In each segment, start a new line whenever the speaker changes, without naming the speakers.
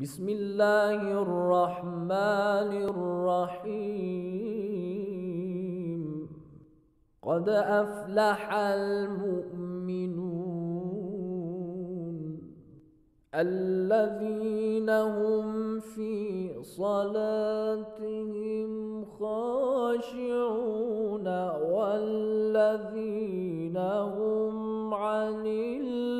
بسم الله الرحمن الرحيم قد أفلح المؤمنون الذين هم في صلاتهم خاشعون والذين هم عن الله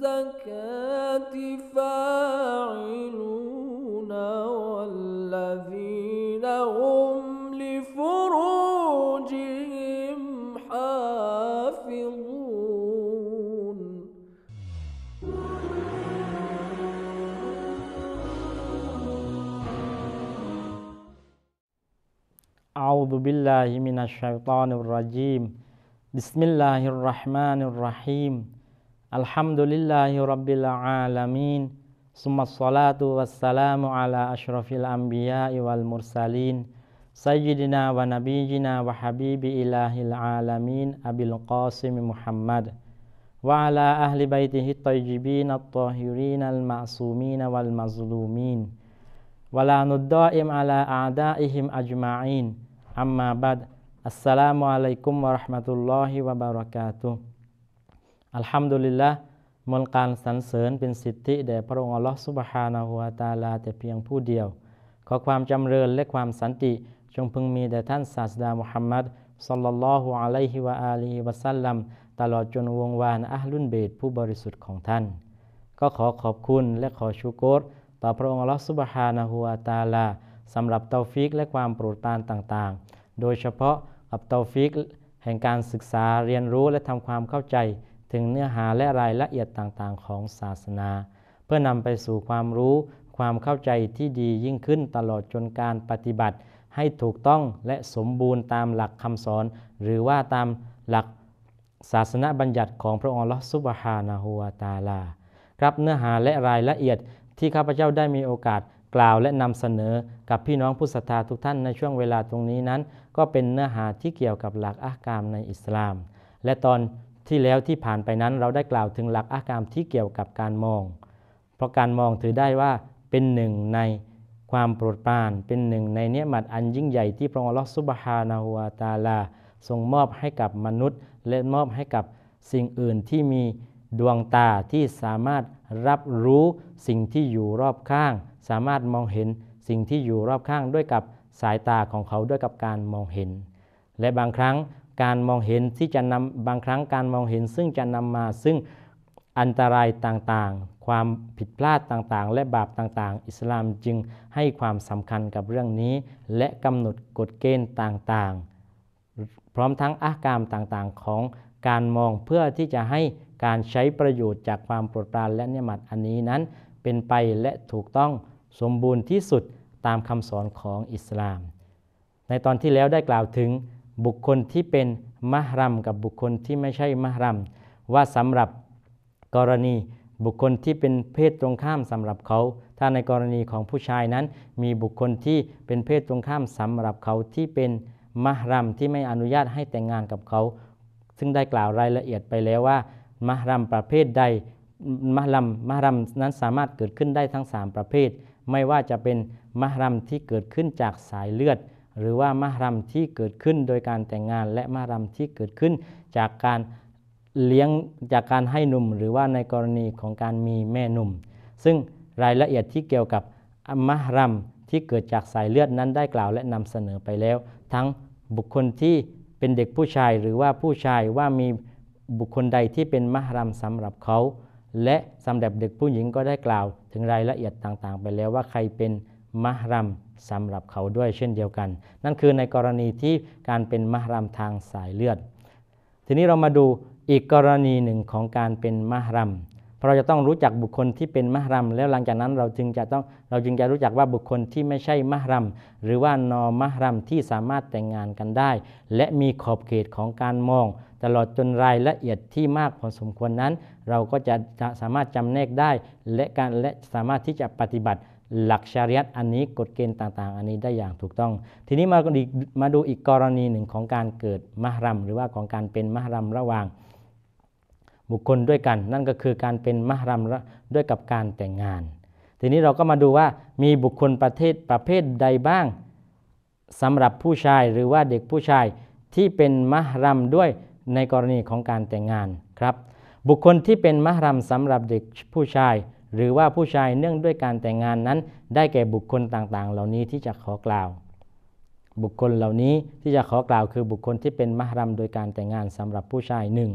الزكاة فاعلون والذين هم لفروجهم حافظون أعوذ بالله من الشيطان الرجيم بسم الله الرحمن الرحيم الحمد لله رب العالمين ثم الصلاة والسلام على أشرف الأنبياء والمرسلين سيدنا ونبينا وحبيب إله العالمين أبي القاسم محمد وعلى أهل بيته الطيبين الطاهرين المعصومين والمظلومين ولا ندائم على أعدائهم أجمعين أما بعد السلام عليكم ورحمة الله وبركاته อัลฮัมดุลิลละมนการสรรเสริญเป็นสิทธิแด่พระองค์อัลลอฮฺซุบฮานาหัวตาลาแต่เพียงผู้เดียว ขอความจำเริญและความสันติ จงพึงมีแด่ท่านศาสดามุฮัมมัดสัลลัลลอฮุอะลัยฮิวะอาลีวะสัลลัมตลอดจนวงวานอัลลุนเบตผู้บริสุทธิ์ของท่าน ก็ขอขอบคุณและขอชูโกร ต่อพระองค์อัลลอฮฺซุบฮานาหัวตาลาสำหรับเตาฟิกและความโปรดปรานต่างๆ โดยเฉพาะกับเตาฟิกแห่งการศึกษาเรียนรู้และทำความเข้าใจถึงเนื้อหาและรายละเอียดต่างๆของศาสนา เพื่อนำไปสู่ความรู้ ความเข้าใจที่ดียิ่งขึ้นตลอดจนการปฏิบัติให้ถูกต้องและสมบูรณ์ตามหลักคำสอน หรือว่าตามหลักศาสนาบัญญัติของพระองค์ลอสุบฮานาหัวตาลาครับเนื้อหาและรายละเอียด ที่ข้าพเจ้าได้มีโอกาสกล่าวและนำเสนอกับพี่น้องผู้ศรัทธาทุกท่านในช่วงเวลาตรงนี้นั้น ก็เป็นเนื้อหาที่เกี่ยวกับหลักอากามในอิสลาม และตอนที่แล้วที่ผ่านไปนั้นเราได้กล่าวถึงหลักอาการที่เกี่ยวกับการมอง เพราะการมองถือได้ว่าเป็นหนึ่งในความโปรดปรานเป็นหนึ่ง ในเนื้อหมัดอันยิ่งใหญ่ที่พระองค์ลอสุบฮานาหัวตาลาทรงมอบให้กับมนุษย์ และมอบให้กับสิ่งอื่นที่มีดวงตาที่สามารถรับรู้สิ่งที่อยู่รอบข้าง สามารถมองเห็นสิ่งที่อยู่รอบข้างด้วยกับสายตาของเขาด้วยกับการมองเห็น และบางครั้งการมองเห็นที่จะนำบางครั้งการมองเห็น ซึ่งจะนำมาซึ่งอันตรายต่างๆ ความผิดพลาดต่างๆ และบาปต่างๆ อิสลามจึงให้ความสำคัญกับเรื่องนี้ และกำหนดกฎเกณฑ์ต่างๆ พร้อมทั้งอาการต่างๆ ของการมองเพื่อที่จะให้การใช้ประโยชน์จากความโปรดปรานและเนมัดอันนี้นั้น เป็นไปและถูกต้องสมบูรณ์ที่สุดตามคำสอนของอิสลาม ในตอนที่แล้วได้กล่าวถึงบุคคลที่เป็นมหรัมกับบุคคลที่ไม่ใช่มหรัม ว่าสำหรับกรณีบุคคลที่เป็นเพศตรงข้ามสำหรับเขา ถ้าในกรณีของผู้ชายนั้น มีบุคคลที่เป็นเพศตรงข้ามสำหรับเขาที่เป็นมหรัมที่ไม่อนุญาตให้แต่งงานกับเขา ซึ่งได้กล่าวรายละเอียดไปแล้วว่า มหรัมประเภทใดมหรัมมหรัมนั้นสามารถเกิดขึ้นได้ทั้ง3ประเภท ไม่ว่าจะเป็นมหรัมที่เกิดขึ้นจากสายเลือดหรือว่ามหรัมที่เกิดขึ้นโดยการแต่งงานและมหรัมที่เกิดขึ้น จากการเลี้ยงจากการให้หนุ่มหรือว่าในกรณีของการมีแม่หนุ่มซึ่งรายละเอียดที่เกี่ยวกับมหรัมที่เกิดจากสายเลือดนั้นได้กล่าว และนำเสนอไปแล้ว ทั้งบุคคลที่เป็นเด็กผู้ชายหรือว่าผู้ชายว่ามีบุคคลใดที่เป็นมหรัมสำหรับเขา และสำหรับเด็กผู้หญิงก็ได้กล่าว ถึงรายละเอียดต่างๆ ไปแล้วว่าใครเป็นมหรัมสำหรับเขาด้วยเช่นเดียวกัน นั่นคือในกรณีที่การเป็นมหรัมทางสายเลือด ทีนี้เรามาดูอีกกรณีหนึ่งของการเป็นมหรัมเพราะเราจะต้องรู้จักบุคคลที่เป็นมหรัมแล้วหลังจากนั้นเราจึงจะต้องเราจึงจะรู้จักว่าบุคคลที่ไม่ใช่มหรัมหรือว่านอมหรัม ที่สามารถแต่งงานกันได้ และมีขอบเขตของการมอง ตลอดจนรายละเอียดที่มากพอสมควรนั้น เราก็จะสามารถจำแนกได้ และการและสามารถที่จะปฏิบัติหลักชาริยัตอันนี้กฎเกณฑ์ต่างๆ อันนี้ได้อย่างถูกต้อง ทีนี้มามาดูอีกกรณีหนึ่งของการเกิดมหรัมหรือว่าของการเป็นมหรัมระหว่างบุคคลด้วยกัน นั่นก็คือการเป็นมหรัมด้วยกับการแต่งงาน ทีนี้เราก็มาดูว่ามีบุคคลประเทศประเภทใดบ้าง สำหรับผู้ชายหรือว่าเด็กผู้ชายที่เป็นมหรัมด้วยในกรณีของการแต่งงานครับ บุคคลที่เป็นมหรัมสำหรับเด็กผู้ชายหรือว่าผู้ชายเนื่องด้วยการแต่งงานนั้น ได้แก่บุคคลต่างๆ เหล่านี้ที่จะขอกล่าว บุคคลเหล่านี้ที่จะขอกล่าวคือบุคคลที่เป็นมหรัมโดยการแต่งงานสำหรับผู้ชายหนึ่ง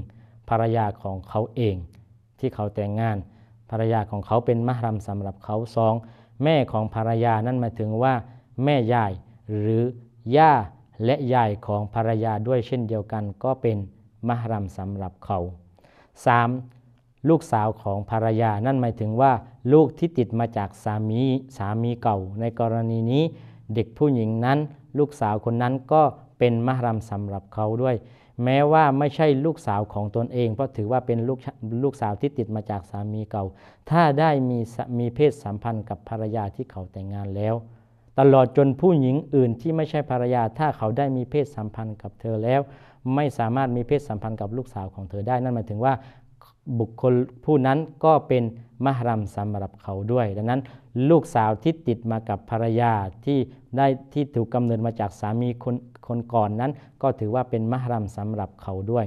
ภรรยาของเขาเอง ที่เขาแต่งงาน ภรรยาของเขาเป็นมหรัมสำหรับเขาสองแม่ของภรรยานั้นหมายถึงว่า แม่ยายหรือย่าและยายของภรรยาด้วยเช่นเดียวกัน ก็เป็นมหรัมสำหรับเขา 3. ลูกสาวของภรรยา นั่นหมายถึงว่าลูกที่ติดมาจากสามีสามีเก่า ในกรณีนี้เด็กผู้หญิงนั้นลูกสาวคนนั้นก็เป็นมหรัมสำหรับเขาด้วย แม้ว่าไม่ใช่ลูกสาวของตนเอง เพราะถือว่าเป็นลูกลูกสาวที่ติดมาจากสามีเก่า ถ้าได้มีมีเพศสัมพันธ์กับภรรยาที่เขาแต่งงานแล้ว ตลอดจนผู้หญิงอื่นที่ไม่ใช่ภรรยา ถ้าเขาได้มีเพศสัมพันธ์กับเธอแล้วไม่สามารถมีเพศสัมพันธ์กับลูกสาวของเธอได้ นั่นหมายถึงว่าบุคคลผู้นั้นก็เป็นมหรัมสำหรับเขาด้วย ดังนั้นลูกสาวที่ติดมากับภรรยาที่ได้ที่ถูกกำเนิดมาจากสามีคนคนก่อนนั้น ก็ถือว่าเป็นมหรัมสำหรับเขาด้วย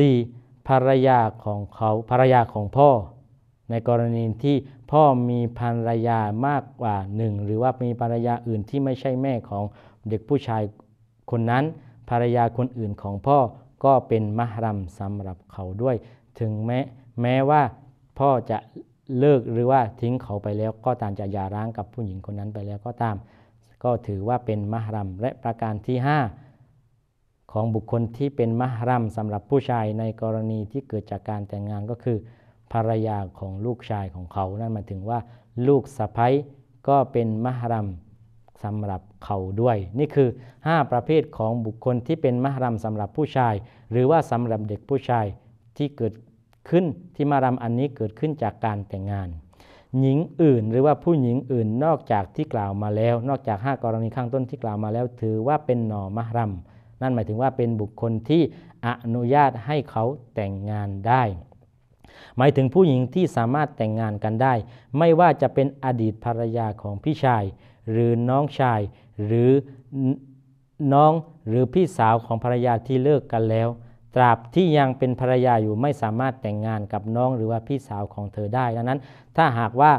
4. ภรรยาของเขาภรรยาของพ่อ ในกรณีที่พ่อมีภรรยามากกว่าหนึ่งหรือว่ามีภรรยาอื่นที่ไม่ใช่แม่ของเด็กผู้ชายคนนั้น ภรรยาคนอื่นของพ่อก็เป็นมหรัมสำหรับเขาด้วยถึงแม้แม้ว่าพ่อจะเลิก หรือว่าทิ้งเขาไปแล้วก็ตามจะอย่าร้างกับผู้หญิงคนนั้นไปแล้วก็ตาม ก็ถือว่าเป็นมหรัมและประการที่ 5 ของบุคคลที่เป็นมหรัมสำหรับผู้ชายในกรณีที่เกิดจากการแต่งงานก็คือ ภรรยาของลูกชายของเขานั่นหมายถึงว่า ลูกสะพ้ยก็เป็นมหรัมสำหรับเขาด้วย นี่คือ 5 ประเภทของบุคคลที่เป็นมหรัมสำหรับผู้ชาย หรือว่าสำหรับเด็กผู้ชายที่เกิดขึ้นที่มารำอันนี้เกิดขึ้นจากการแต่งงาน หญิงอื่นหรือว่าผู้หญิงอื่นนอกจากที่กล่าวมาแล้ว นอกจาก 5 กรณีข้างต้นที่กล่าวมาแล้ว ถือว่าเป็นหนอมารำนั่นหมายถึงว่าเป็นบุคคลที่อนุญาตให้เขาแต่งงานได้ หมายถึงผู้หญิงที่สามารถแต่งงานกันได้ ไม่ว่าจะเป็นอดีตภรรยาของพี่ชาย หรือน้องชาย หรือน้องหรือพี่สาวของภรรยาที่เลิกกันแล้วตราบที่ยังเป็นภรรยาอยู่ไม่สามารถแต่งงานกับน้องหรือว่าพี่สาวของเธอได้ดังนั้นถ้าหากว่า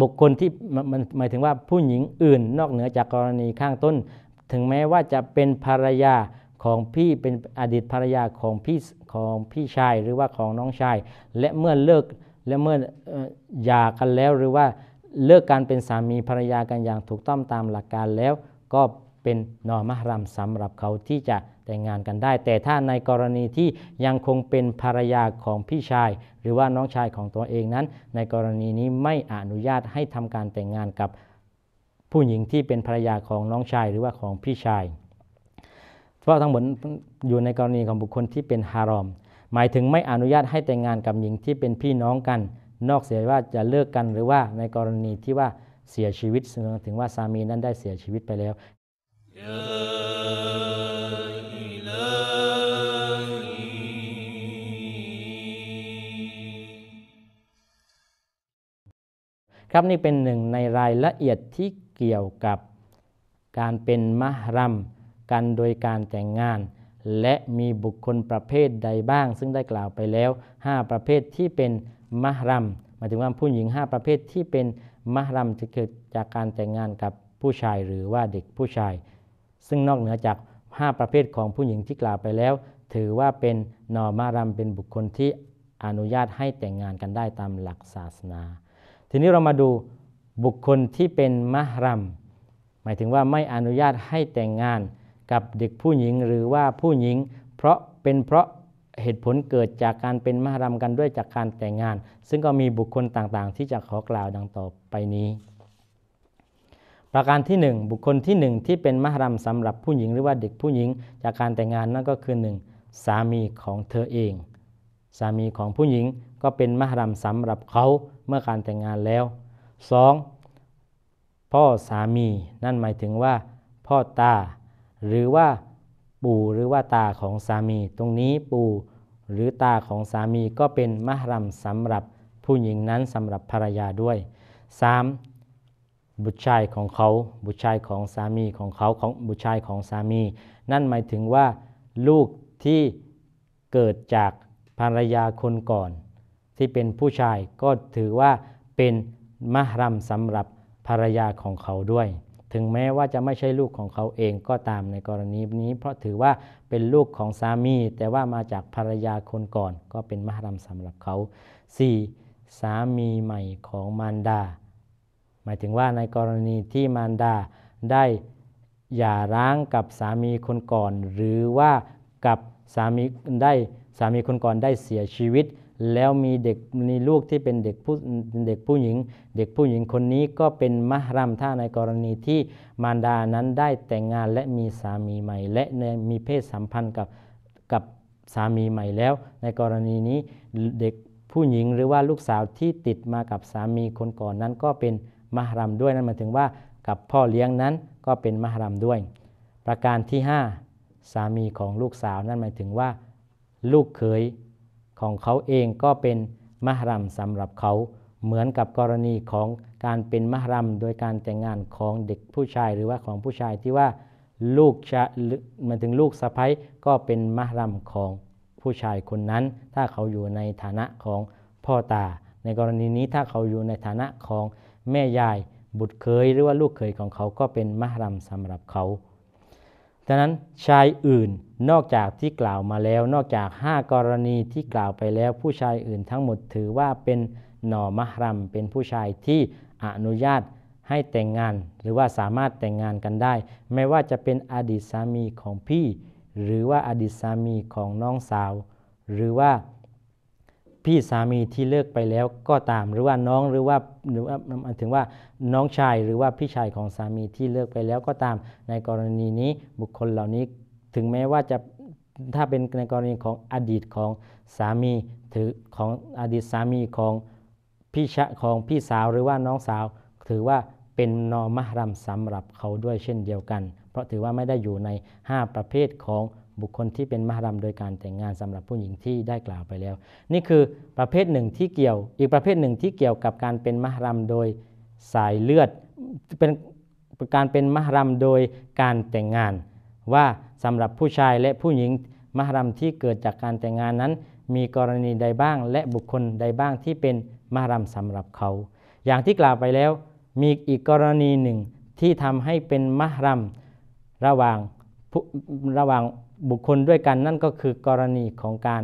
บุคคลที่มันหมายถึงว่าผู้หญิงอื่นนอกเหนือจากกรณีข้างต้น ถึงแม้ว่าจะเป็นภรรยาของพี่เป็นอดีตภรรยาของพี่ของพี่ชายหรือว่าของน้องชาย และเมื่อเลิกและเมื่อหย่ากันแล้วหรือว่าเลิกการเป็นสามีภรรยากันอย่างถูกต้องตามหลักการแล้ว ก็เป็นนอมหรัมสำหรับเขาที่จะแต่งงานกันได้ แต่ถ้าในกรณีที่ยังคงเป็นภรรยาของพี่ชาย หรือว่าน้องชายของตัวเองนั้น ในกรณีนี้ไม่อนุญาตให้ทำการแต่งงานกับผู้หญิงที่เป็นภรรยาของน้องชายหรือว่าของพี่ชาย เพราะทั้งหมดอยู่ในกรณีของบุคคลที่เป็นฮารอม หมายถึงไม่อนุญาตให้แต่งงานกับหญิงที่เป็นพี่น้องกัน นอกเสียว่าจะเลิกกันหรือว่าในกรณีที่ว่าเสียชีวิตถึงว่าสามีนั้นได้เสียชีวิตไปแล้วครับนี่เป็นหนึ่งในรายละเอียดที่เกี่ยวกับการเป็นมหรัมกันโดยการแต่งงานและมีบุคคลประเภทใดบ้างซึ่งได้กล่าวไปแล้ว 5 ประเภทที่เป็นมหรัมหมายถึงว่าผู้หญิง 5 ประเภทที่เป็นมหรัมจะเกิดจากการแต่งงานกับผู้ชาย หรือว่าเด็กผู้ชาย ซึ่งนอกเหนือจาก 5 ประเภทของผู้หญิงที่กล่าวไปแล้ว ถือว่าเป็นนอมารัมเป็นบุคคลที่อนุญาตให้แต่งงานกันได้ตามหลักศาสนาทีนี้เรามาดูบุคคลที่เป็นมหรัมหมายถึงว่าไม่อนุญาตให้แต่งงานกับเด็กผู้หญิงหรือว่าผู้หญิง เพราะเป็นเพราะเหตุผลเกิดจากการเป็นมหรัมกันด้วยจากการแต่งงาน ซึ่งก็มีบุคคลต่างๆ ที่จะขอกล่าวดังต่อไปนี้ ประการที่ 1 บุคคลที่1ที่เป็นมหรัมสำหรับผู้หญิงหรือว่าเด็กผู้หญิงจากการแต่งงานนั่นก็คือ 1 สามีของเธอเองสามีของผู้หญิงก็เป็นมหรัมสำหรับเขาเมื่อการแต่งงานแล้ว 2. พ่อสามี นั่นหมายถึงว่า พ่อตา หรือว่าปู่หรือว่าตาของสามี ตรงนี้ปู่หรือตาของสามีก็เป็นมหรัมสำหรับผู้หญิงนั้นสำหรับภรรยาด้วย 3. บุตรชายของเขาบุตรชายของสามีของเขาของบุตรชายของสามี นั่นหมายถึงว่า ลูกที่เกิดจากภรรยาคนก่อนที่เป็นผู้ชายก็ถือว่าเป็นมหรัมสำหรับภรรยาของเขาด้วย ถึงแม้ว่าจะไม่ใช่ลูกของเขาเองก็ตามในกรณีนี้ เพราะถือว่าเป็นลูกของสามี แต่ว่ามาจากภรรยาคนก่อน ก็เป็นมหรัมสำหรับเขา 4. สามีใหม่ของมารดา หมายถึงว่าในกรณีที่มารดาได้อย่าร้างกับสามีคนก่อน หรือว่ากับสามีได้สามีคนก่อนได้เสียชีวิต แล้วมีเด็กมีลูกที่เป็นเด็กผู้เด็กผู้หญิง เด็กผู้หญิงคนนี้ก็เป็นมหรัมถ้าในกรณีที่มารดานั้นได้แต่งงานและมีสามีใหม่ และมีเพศสัมพันธ์กับกับสามีใหม่แล้ว ในกรณีนี้เด็กผู้หญิงหรือว่าลูกสาวที่ติดมากับสามีคนก่อนนั้นก็เป็นมหรัมด้วยนั่นหมายถึงว่ากับพ่อเลี้ยงนั้นก็เป็นมหรัมด้วย ประการที่5สามีของลูกสาวนั่นหมายถึงว่าลูกเขยของเขาเองก็เป็นมหรัมสำหรับเขา เหมือนกับกรณีของการเป็นมหรัมโดยการแต่งงานของเด็กผู้ชายหรือว่าของผู้ชายที่ว่าลูกชะมันถึงลูกสะพ้ยก็เป็นมหรัมของผู้ชายคนนั้น ถ้าเขาอยู่ในฐานะของพ่อตา ในกรณีนี้ถ้าเขาอยู่ในฐานะของแม่ยายบุตรเคย หรือว่าลูกเคยของเขาก็เป็นมหรัมสำหรับเขาดังนั้นชายอื่นนอกจากที่กล่าวมาแล้ว นอกจาก 5 กรณีที่กล่าวไปแล้ว ผู้ชายอื่นทั้งหมดถือว่าเป็นหน่อมหรัม เป็นผู้ชายที่อนุญาตให้แต่งงาน หรือว่าสามารถแต่งงานกันได้ ไม่ว่าจะเป็นอดีตสามีของพี่ หรือว่าอดีตสามีของน้องสาว หรือว่าพี่สามีที่เลิกไปแล้วก็ตามหรือว่าน้องหรือว่าหรือว่าถึงว่าน้องชายหรือว่าพี่ชายของสามีที่เลิกไปแล้วก็ตามในกรณีนี้บุคคลเหล่านี้ถึงแม้ว่าจะถ้าเป็นในกรณีของอดีตของสามีถือของอดีตสามีของพี่ชะของพี่สาวหรือว่าน้องสาว ถือว่าเป็นนอมหรัมสำหรับเขาด้วยเช่นเดียวกัน เพราะถือว่าไม่ได้อยู่ใน 5 ประเภทของบุคคลที่เป็นมหรัมโดยการแต่งงานสำหรับผู้หญิงที่ได้กล่าวไปแล้ว นี่คือประเภทหนึ่งที่เกี่ยว อีกประเภทหนึ่งที่เกี่ยวกับการเป็นมหรัมโดยสายเลือด เป็นการเป็นมหรัมโดยการแต่งงานว่าสำหรับผู้ชายและผู้หญิงมหรัมที่เกิดจากการแต่งงานนั้น มีกรณีใดบ้าง และบุคคลใดบ้างที่เป็นมหรัมสำหรับเขา อย่างที่กล่าวไปแล้ว มีอีกกรณีหนึ่งที่ทำให้เป็นมหรัมระหว่างระหว่างบุคคลด้วยกันนั่นก็คือกรณีของการ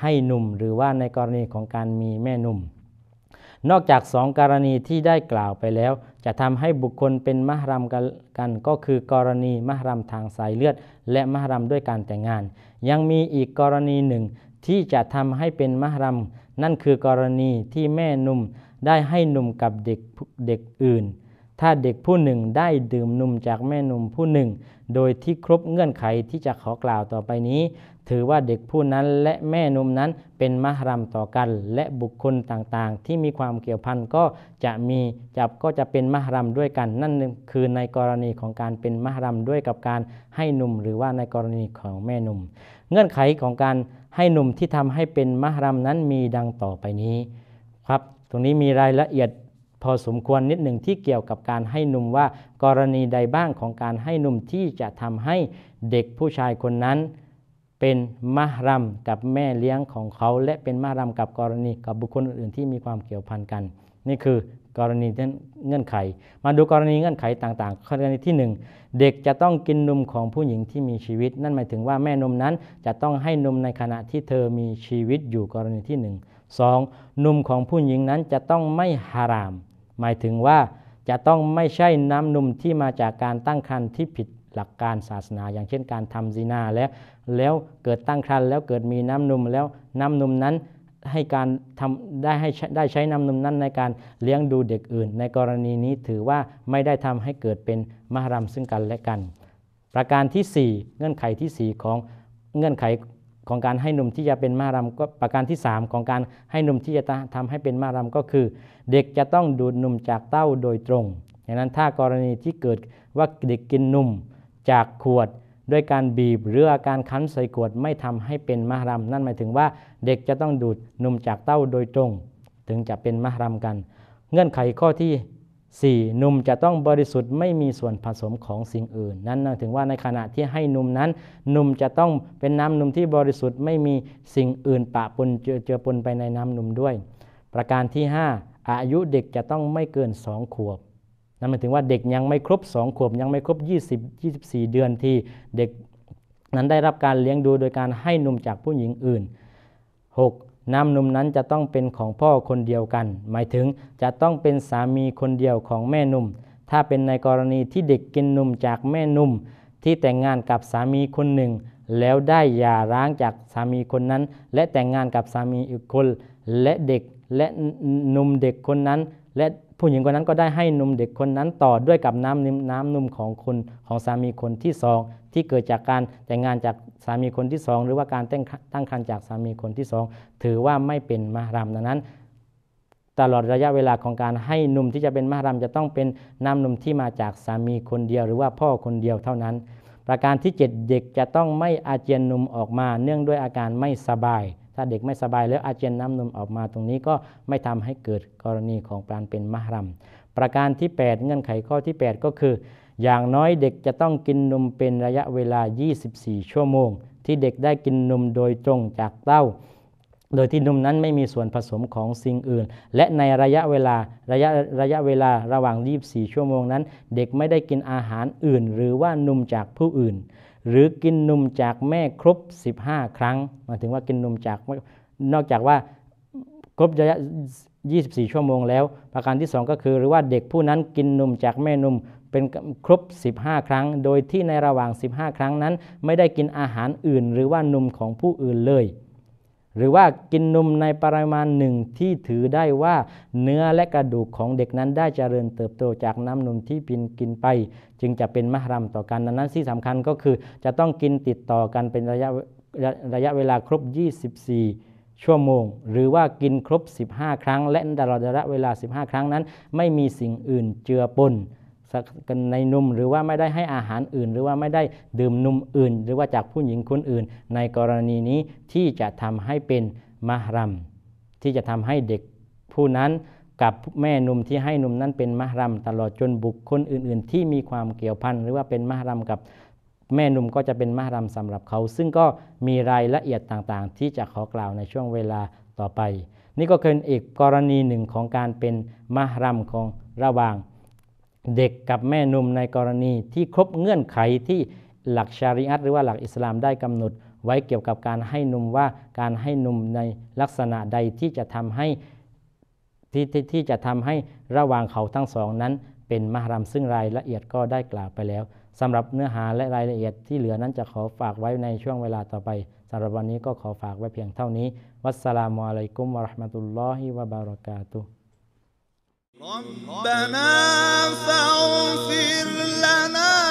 ให้หนุ่มหรือว่าในกรณีของการมีแม่หนุ่มนอกจากสองกรณีที่ได้กล่าวไปแล้วจะทำให้บุคคลเป็นมหรัมกันก็คือกรณีมหรัมทางสายเลือด และมหรัมด้วยการแต่งงาน ยังมีอีกกรณีหนึ่งที่จะทำให้เป็นมหรัมนั่นคือกรณีที่แม่นุ่มได้ให้นุ่มกับเด็กเด็กอื่น ถ้าเด็กผู้หนึ่งได้ดื่มนมจากแม่นุ่มผู้หนึ่งโดยที่ครบเงื่อนไขที่จะขอกล่าวต่อไปนี้ถือว่าเด็กผู้นั้นและแม่นมนั้นเป็นมหรัมต่อกัน และบุคคลต่างๆที่มีความเกี่ยวพันก็จะมีจับก็จะเป็นมหรัมด้วยกันนั่นคือในกรณีของการเป็นมหรัมด้วยกับการให้นมหรือว่าในกรณีของแม่นมเงื่อนไขของการให้นมที่ทำให้เป็นมหรัมนั้นมีดังต่อไปนี้ ครับตรงนี้มีรายละเอียดพอสมควรนิดหนึ่งที่เกี่ยวกับการให้นมว่า กรณีใดบ้างของการให้นมที่จะทำให้เด็กผู้ชายคนนั้นเป็นมหรัมกับแม่เลี้ยงของเขาและเป็นมหรัมกับกรณีกับบุคคลอื่นที่มีความเกี่ยวพันกัน นี่คือกรณีเงื่อนไข มาดูกรณีเงื่อนไขต่างๆ กรณีที่ 1 เด็กจะต้องกินนมของผู้หญิงที่มีชีวิต นั่นหมายถึงว่าแม่นมนั้นจะต้องให้นมในขณะที่เธอมีชีวิตอยู่กรณีที่ 1 2. นมของผู้หญิงนั้นจะต้องไม่ฮาราม หมายถึงว่าจะต้องไม่ใช่น้ำนมที่มาจากการตั้งครรภ์ที่ผิดหลักการศาสนา อย่างเช่นการทำซีนาแล้วแล้วเกิดตั้งครรภ์แล้วเกิดมีน้ำนมแล้วน้ำนมนั้นให้การทำได้ให้ได้ใช้น้ำนมนั้น ในการเลี้ยงดูเด็กอื่น ในกรณีนี้ถือว่าไม่ได้ทำให้เกิดเป็นมหรัมซึ่งกันและกัน ประการที่ 4 เงื่อนไขที่ 4 ของเงื่อนไขของการให้นมที่จะเป็นมหรัมก็ประการที่ 3 ของการให้นมที่จะทำให้เป็นมหรัมก็คือ เด็กจะต้องดูดนมจากเต้าโดยตรงดังนั้นถ้ากรณีที่เกิดว่าเด็กกินนมจากขวดด้วยการบีบหรืออาการคั้นใส่ขวดไม่ทำให้เป็นมหรัมนั่นหมายถึงว่าเด็กจะต้องดูดนมจากเต้าโดยตรงถึงจะเป็นมหรัมกัน เงื่อนไขข้อที่ 4นมจะต้องบริสุทธิ์ไม่มีส่วนผสมของสิ่งอื่น นั่นหมายถึงว่าในขณะที่ให้นมนั้นนมจะต้องเป็นน้ำนมที่บริสุทธิ์ไม่มีสิ่งอื่น ปะปนเจือปนไปในน้ำนมด้วย ประการที่ 5 อายุเด็กจะต้องไม่เกิน2ขวบนั่นหมายถึงว่าเด็กยังไม่ครบ2ขวบยังไม่ครบ20 24 เดือนที่เด็กนั้นได้รับการเลี้ยงดูโดยการให้นมจากผู้หญิงอื่น 6. น้ำนมนั้นจะต้องเป็นของพ่อคนเดียวกัน หมายถึงจะต้องเป็นสามีคนเดียวของแม่นมถ้าเป็นในกรณีที่เด็กกินนมจากแม่นมที่แต่งงานกับสามีคนหนึ่ง แล้วได้หย่าร้างจากสามีคนนั้น และแต่งงานกับสามีอีกคนและเด็กและนมเด็กคนนั้นและผู้หญิงคนนั้นก็ได้ให้นมเด็กคนนั้นต่อด้วยกับน้ำนมน้ำนมของคนของสามีคนที่สองที่เกิดจากการแต่งงานจากสามีคนที่สองหรือว่าการตั้งครรภ์จากสามีคนที่สองถือว่าไม่เป็นมารำมดังนั้น ตลอดระยะเวลาของการให้นมที่จะเป็นมารำมจะต้องเป็นน้ำนมที่มาจากสามีคนเดียวหรือว่าพ่อคนเดียวเท่านั้น ประการที่7เด็กจะต้องไม่อาเจียนนมออกมาเนื่องด้วยอาการไม่สบายถ้าเด็กไม่สบายแล้ว อาเจียนน้ำนมออกมาตรงนี้ก็ไม่ทำให้เกิดกรณีของการเป็นมหรัม ประการที่ 8 เงื่อนไขข้อที่ 8 ก็คือ อย่างน้อยเด็กจะต้องกินนมเป็นระยะเวลา 24 ชั่วโมง ที่เด็กได้กินนมโดยตรงจากเต้า โดยที่นมนั้นไม่มีส่วนผสมของสิ่งอื่น และในระยะเวลาระยะระยะเวลาระหว่าง 24 ชั่วโมงนั้น เด็กไม่ได้กินอาหารอื่น หรือว่านมจากผู้อื่นหรือกินนมจากแม่ครบ 15 ครั้งหมายถึงว่ากินนมจากนอกจากว่าครบระยะ24ชั่วโมงแล้ว ประการที่ 2 ก็คือหรือว่าเด็กผู้นั้นกินนมจากแม่นมเป็นครบ 15 ครั้ง โดยที่ในระหว่าง 15 ครั้งนั้น ไม่ได้กินอาหารอื่น หรือว่านมของผู้อื่นเลยหรือว่ากินนมในปริมาณหนึ่งที่ถือได้ว่าเนื้อและกระดูกของเด็กนั้นได้เจริญเติบโตจากน้ำนมที่พินกินไป จึงจะเป็นมหรัมต่อกันดังนั้นที่สำคัญก็คือ จะต้องกินติดต่อกันเป็นระยะระยะเวลาครบ 24 ชั่วโมง หรือว่ากินครบ 15 ครั้ง และตลอดระยะเวลา 15 ครั้งนั้น ไม่มีสิ่งอื่นเจือปนในนมหรือว่าไม่ได้ให้อาหารอื่น หรือว่าไม่ได้ดื่มนมอื่น หรือว่าจากผู้หญิงคนอื่น ในกรณีนี้ที่จะทำให้เป็นมหรัมที่จะทำให้เด็กผู้นั้นกับแม่นมที่ให้นม นั้นเป็นมหรัมตลอดจนบุคคลอื่นๆ ที่มีความเกี่ยวพันหรือว่าเป็นมหรัมกับแม่นุ่มก็จะเป็นมหรัมสำหรับเขา ซึ่งก็มีรายละเอียดต่างๆ ที่จะขอกล่าวในช่วงเวลาต่อไป นี่ก็เป็นอีกกรณีหนึ่งของการเป็นมหรัมของระหว่างเด็กกับแม่นุ่มในกรณีที่ครบเงื่อนไขที่หลักชาริอัตหรือว่าหลักอิสลามได้กำหนด ไว้เกี่ยวกับการให้นุ่มว่าการให้นุ่มในลักษณะใดที่จะทำให้ที่ทที่จะทำให้ระหว่างเขาทั้งสองนั้น เป็นมหารัมซึ่งรายละเอียดก็ได้กล่าวไปแล้ว สำหรับเนื้อหาและรายละเอียด ที่เหลือนั้นจะขอฝากไว้ในช่วงเวลาต่อไปสำหรับวันนี้ก็ขอฝากไว้เพียงเท่านี้ วัสสลามุอะลัยกุมวะราะห์มะตุลลอฮิวะบารากาตุ ربنا فاغفر لنا